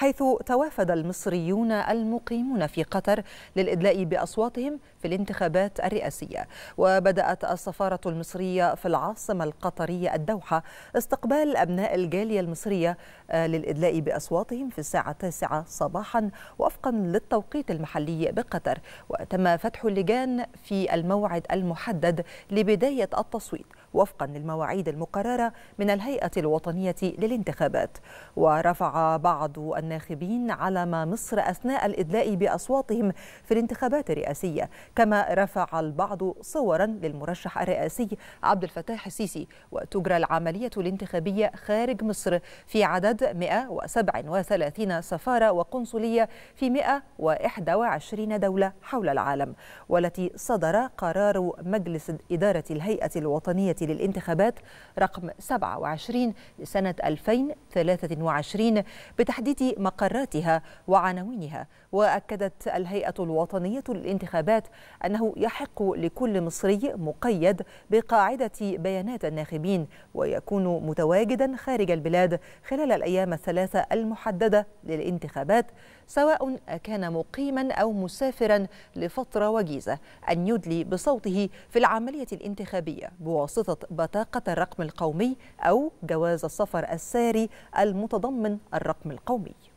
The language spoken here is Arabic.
حيث توافد المصريون المقيمون في قطر للإدلاء بأصواتهم في الانتخابات الرئاسية وبدأت السفارة المصرية في العاصمة القطرية الدوحة استقبال أبناء الجالية المصرية آه، للإدلاء بأصواتهم في الساعة التاسعة صباحا وفقا للتوقيت المحلي بقطر وتم فتح اللجان في الموعد المحدد لبداية التصويت وفقا للمواعيد المقررة من الهيئة الوطنية للانتخابات ورفع بعض الناخبين علم مصر أثناء الإدلاء بأصواتهم في الانتخابات الرئاسية كما رفع البعض صورا للمرشح الرئاسي عبد الفتاح السيسي وتجرى العملية الانتخابية خارج مصر في عدد 137 سفارة وقنصلية في 121 دولة حول العالم والتي صدر قرار مجلس إدارة الهيئة الوطنية للانتخابات رقم 27 لسنة 2023 بتحديد مقراتها وعناوينها وأكدت الهيئة الوطنية للانتخابات أنه يحق لكل مصري مقيد بقاعدة بيانات الناخبين ويكون متواجدا خارج البلاد خلال الأيام الثلاثة المحددة للانتخابات سواء كان مقيما أو مسافرا لفترة وجيزة أن يدلي بصوته في العملية الانتخابية بواسطة بطاقة الرقم القومي أو جواز السفر الساري المتضمن الرقم القومي